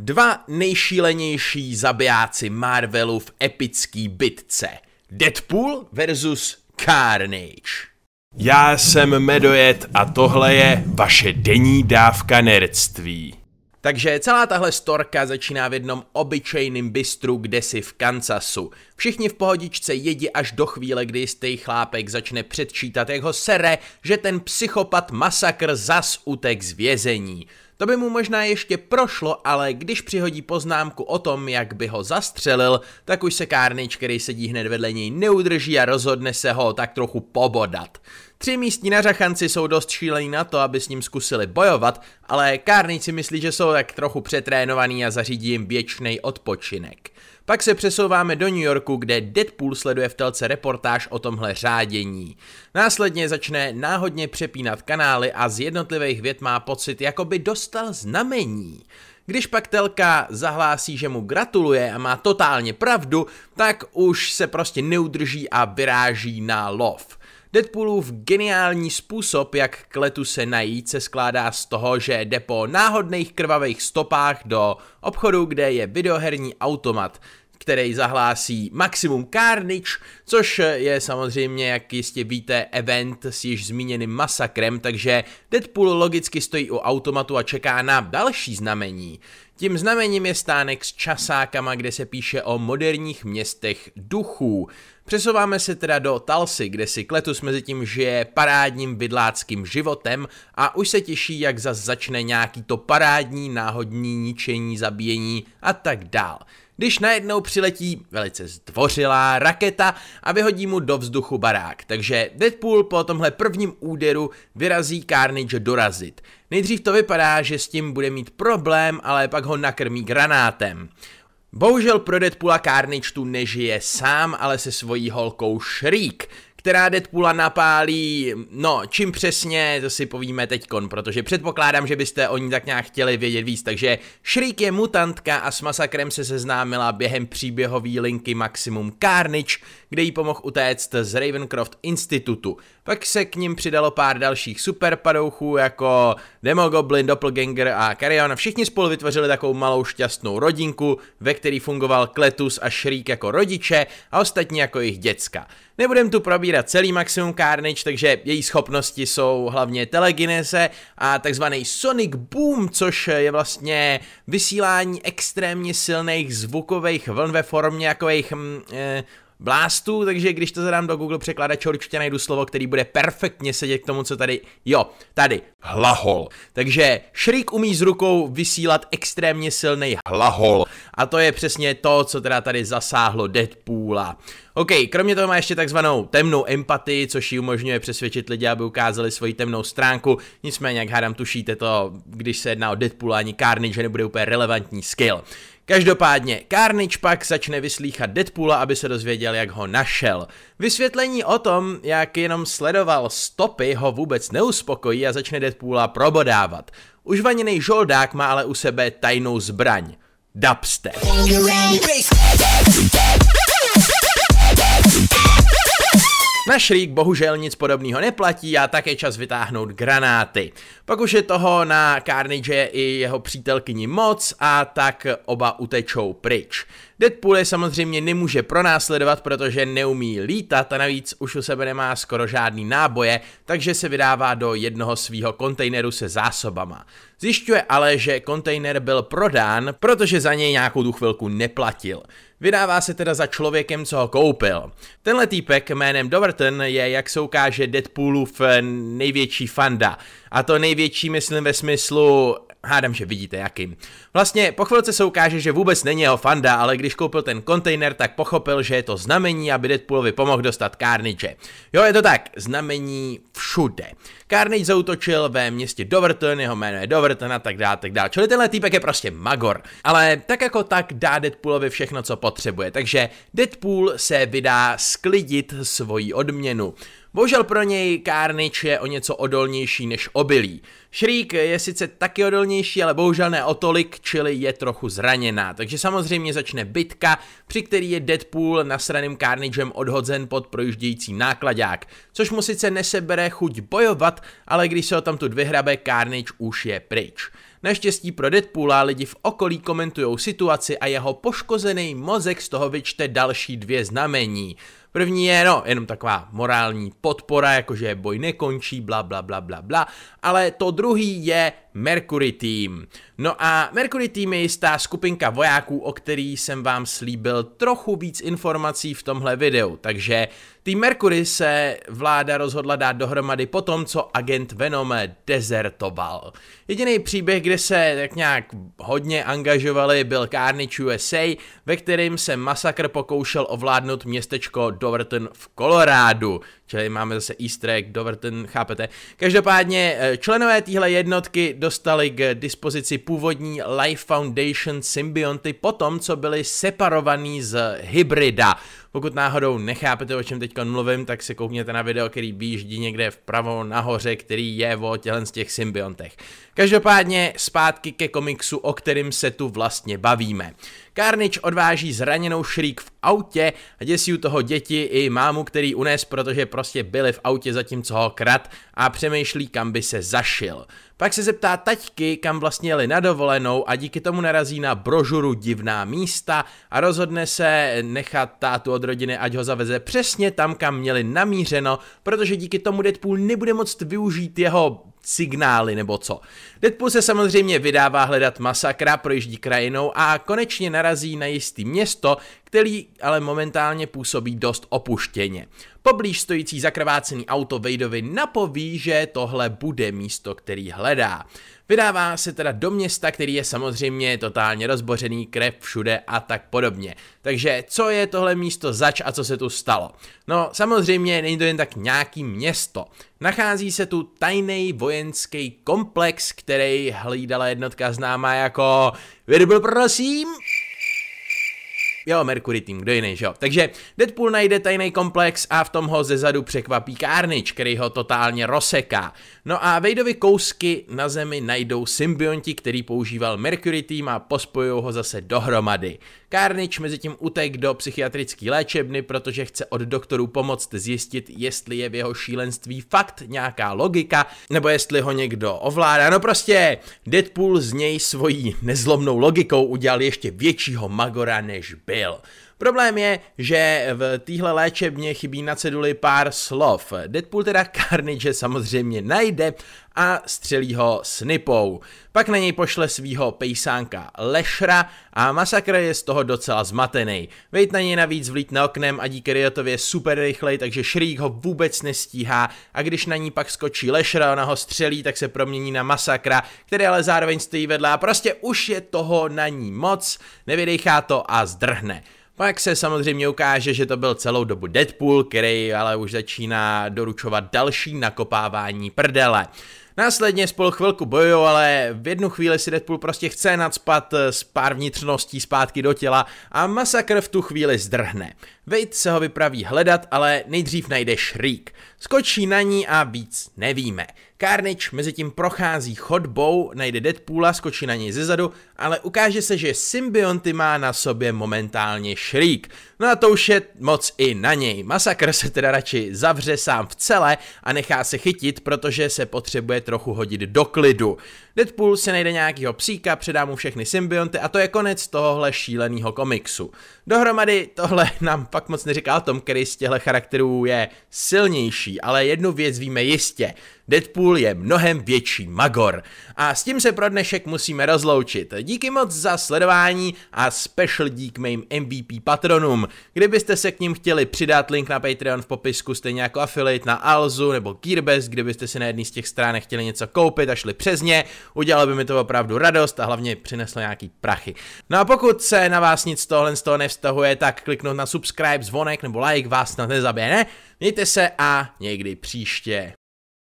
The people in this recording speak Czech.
Dva nejšílenější zabijáci Marvelu v epický bitce. Deadpool versus Carnage. Já jsem Medojet a tohle je vaše denní dávka nerdství. Takže celá tahle storka začíná v jednom obyčejným bistru si v Kansasu. Všichni v pohodičce jedí až do chvíle, kdy jistý chlápek začne předčítat, jeho sere, že ten psychopat masakr zas utek z vězení. To by mu možná ještě prošlo, ale když přihodí poznámku o tom, jak by ho zastřelil, tak už se Carnage, který sedí hned vedle něj, neudrží a rozhodne se ho tak trochu pobodat. Tři místní nařachanci jsou dost šílení na to, aby s ním zkusili bojovat, ale kárníci myslí, že jsou tak trochu přetrénovaní a zařídí jim věčný odpočinek. Pak se přesouváme do New Yorku, kde Deadpool sleduje v telce reportáž o tomhle řádění. Následně začne náhodně přepínat kanály a z jednotlivých vět má pocit, jako by dostal znamení. Když pak telka zahlásí, že mu gratuluje a má totálně pravdu, tak už se prostě neudrží a vyráží na lov. Deadpoolův geniální způsob, jak k letu se najít, se skládá z toho, že jde po náhodných krvavých stopách do obchodu, kde je videoherní automat který zahlásí Maximum Carnage, což je samozřejmě, jak jistě víte, event s již zmíněným masakrem, takže Deadpool logicky stojí u automatu a čeká na další znamení. Tím znamením je stánek s časákama, kde se píše o moderních městech duchů. Přesouváme se teda do Talsy, kde si Kletus mezi tím žije parádním bydláckým životem a už se těší, jak zas začne nějaký to parádní, náhodní ničení, zabíjení a tak dál když najednou přiletí velice zdvořilá raketa a vyhodí mu do vzduchu barák. Takže Deadpool po tomhle prvním úderu vyrazí Carnage dorazit. Nejdřív to vypadá, že s tím bude mít problém, ale pak ho nakrmí granátem. Bohužel pro Deadpoola Carnage tu nežije sám, ale se svojí holkou Shriek která Deadpoola napálí, no čím přesně, to si povíme teďkon, protože předpokládám, že byste o ní tak nějak chtěli vědět víc, takže Shriek je mutantka a s masakrem se seznámila během příběhové linky Maximum Carnage, kde jí pomohl utéct z Ravencroft institutu. Pak se k ním přidalo pár dalších superpadouchů jako Demogoblin, Doppelganger a Carrion. Všichni spolu vytvořili takovou malou šťastnou rodinku, ve který fungoval Kletus a Shriek jako rodiče a ostatní jako jejich děcka. Nebudem tu probíhat nabírat celý maximum Carnage, takže její schopnosti jsou hlavně telekinese a takzvaný Sonic Boom, což je vlastně vysílání extrémně silných zvukových vln ve formě jakových Mm, eh, blástu, takže když to zadám do Google překladače, určitě najdu slovo, který bude perfektně sedět k tomu, co tady, jo, tady, hlahol. Takže šrik umí s rukou vysílat extrémně silný hlahol. A to je přesně to, co teda tady zasáhlo Deadpoola. OK, kromě toho má ještě takzvanou temnou empatii, což ji umožňuje přesvědčit lidi, aby ukázali svoji temnou stránku. Nicméně, jak hádám, tušíte to, když se jedná o Deadpoola, ani Carnage nebude úplně relevantní skill. Každopádně, Carnage pak začne vyslýchat Deadpoola, aby se dozvěděl, jak ho našel. Vysvětlení o tom, jak jenom sledoval stopy, ho vůbec neuspokojí a začne Deadpoola probodávat. Užvaněný žoldák má ale u sebe tajnou zbraň. Dubstep. Na šrík bohužel nic podobného neplatí a také čas vytáhnout granáty. Pak už je toho na Carnage i jeho přítelkyni moc a tak oba utečou pryč. Deadpool je samozřejmě nemůže pronásledovat, protože neumí lítat a navíc už u sebe nemá skoro žádný náboje, takže se vydává do jednoho svého kontejneru se zásobama. Zjišťuje ale, že kontejner byl prodán, protože za něj nějakou tu chvilku neplatil. Vydává se teda za člověkem, co ho koupil. Tenhle týpek jménem Doverton je, jak se ukáže, Deadpoolův největší fanda. A to největší myslím ve smyslu Hádám, že vidíte jakým. Vlastně po chvilce se ukáže, že vůbec není jeho fanda, ale když koupil ten kontejner, tak pochopil, že je to znamení, aby Deadpoolovi pomohl dostat Carnage. Jo, je to tak, znamení všude. Carnage zautočil ve městě Doverton, jeho jméno je Doverton a tak dále, tak dále. Čili tenhle týpek je prostě magor. Ale tak jako tak dá Deadpoolovi všechno, co potřebuje. Takže Deadpool se vydá sklidit svoji odměnu. Bohužel pro něj Carnage je o něco odolnější než obilí. Šrík je sice taky odolnější, ale bohužel ne o tolik, čili je trochu zraněná. Takže samozřejmě začne bitka, při který je Deadpool nasraným Carnagem odhodzen pod projíždějící nákladák. Což mu sice nesebere chuť bojovat, ale když se ho tamtud vyhrabe, Carnage už je pryč. Naštěstí pro Deadpoola lidi v okolí komentují situaci a jeho poškozený mozek z toho vyčte další dvě znamení. První je, no, jenom taková morální podpora, jakože boj nekončí, bla, bla, bla, bla, bla. Ale to druhý je Mercury Team. No a Mercury Team je jistá skupinka vojáků, o který jsem vám slíbil trochu víc informací v tomhle videu, takže tým Mercury se vláda rozhodla dát dohromady po tom, co agent Venom dezertoval. Jediný příběh, kde se tak nějak hodně angažovali, byl Carnage USA, ve kterém se masakr pokoušel ovládnout městečko Doverton v Kolorádu. Čili máme zase easter egg, Doverton, chápete? Každopádně eh, členové téhle jednotky do dostali k dispozici původní Life Foundation symbionty po tom, co byli separovaný z hybrida. Pokud náhodou nechápete, o čem teďka mluvím, tak se koukněte na video, který výjíždí někde vpravo nahoře, který je o tělen z těch symbiontech. Každopádně zpátky ke komiksu, o kterým se tu vlastně bavíme. Carnage odváží zraněnou šrík v autě a děsí u toho děti i mámu, který unes, protože prostě byli v autě zatímco ho krat a přemýšlí, kam by se zašil. Pak se zeptá taťky, kam vlastně jeli na dovolenou a díky tomu narazí na brožuru divná místa a rozhodne se nechat tátu od rodiny, ať ho zaveze přesně tam, kam měli namířeno, protože díky tomu Deadpool nebude moct využít jeho signály nebo co. Deadpool se samozřejmě vydává hledat masakra, projíždí krajinou a konečně narazí na jistý město, který ale momentálně působí dost opuštěně. Poblíž stojící zakrvácený auto Vejdovi napoví, že tohle bude místo, který hledá. Vydává se teda do města, který je samozřejmě totálně rozbořený, krev všude a tak podobně. Takže co je tohle místo zač a co se tu stalo? No samozřejmě není to jen tak nějaký město. Nachází se tu tajný vojenský komplex, který hlídala jednotka známá jako... Vy byl prosím? Jo, Mercury Team, kdo jiný, že jo. Takže Deadpool najde tajný komplex a v tom ho zezadu překvapí Carnage, který ho totálně rozseká. No a Vejdovi kousky na zemi najdou symbionti, který používal Mercury Team a pospojují ho zase dohromady. Carnage mezi tím utek do psychiatrické léčebny, protože chce od doktorů pomoct zjistit, jestli je v jeho šílenství fakt nějaká logika, nebo jestli ho někdo ovládá. No prostě Deadpool z něj svojí nezlomnou logikou udělal ještě většího magora než by. fail. Problém je, že v téhle léčebně chybí na ceduli pár slov. Deadpool teda Carnage samozřejmě najde a střelí ho snipou. Pak na něj pošle svýho pejsánka Lešra a masakr je z toho docela zmatený. Vejt na něj navíc na oknem a díky Riotově super rychlej, takže Shriek ho vůbec nestíhá a když na ní pak skočí Lešra, ona ho střelí, tak se promění na masakra, který ale zároveň stojí vedle a prostě už je toho na ní moc, nevydechá to a zdrhne. Pak no, se samozřejmě ukáže, že to byl celou dobu Deadpool, který ale už začíná doručovat další nakopávání prdele. Následně spolu chvilku bojují, ale v jednu chvíli si Deadpool prostě chce nadspat s pár vnitřností zpátky do těla a masakr v tu chvíli zdrhne. Wade se ho vypraví hledat, ale nejdřív najde Shriek. Skočí na ní a víc nevíme. Carnage mezi tím prochází chodbou, najde Deadpoola, skočí na něj zezadu, ale ukáže se, že symbionty má na sobě momentálně šrík. No a to už je moc i na něj. Masakr se teda radši zavře sám v celé a nechá se chytit, protože se potřebuje trochu hodit do klidu. Deadpool si najde nějakýho psíka, předá mu všechny symbionty a to je konec tohohle šíleného komiksu. Dohromady tohle nám pak moc neříká o tom, který z těchto charakterů je silnější, ale jednu věc víme jistě. Deadpool je mnohem větší magor. A s tím se pro dnešek musíme rozloučit. Díky moc za sledování a special dík mým MVP patronům. Kdybyste se k ním chtěli přidat, link na Patreon v popisku, stejně jako affiliate na Alzu nebo Gearbest, kdybyste si na jedný z těch stránek chtěli něco koupit a šli přes ně, udělalo by mi to opravdu radost a hlavně přineslo nějaký prachy. No a pokud se na vás nic tohle z toho nevztahuje, tak kliknout na subscribe, zvonek nebo like vás snad nezabije, ne? Mějte se a někdy příště.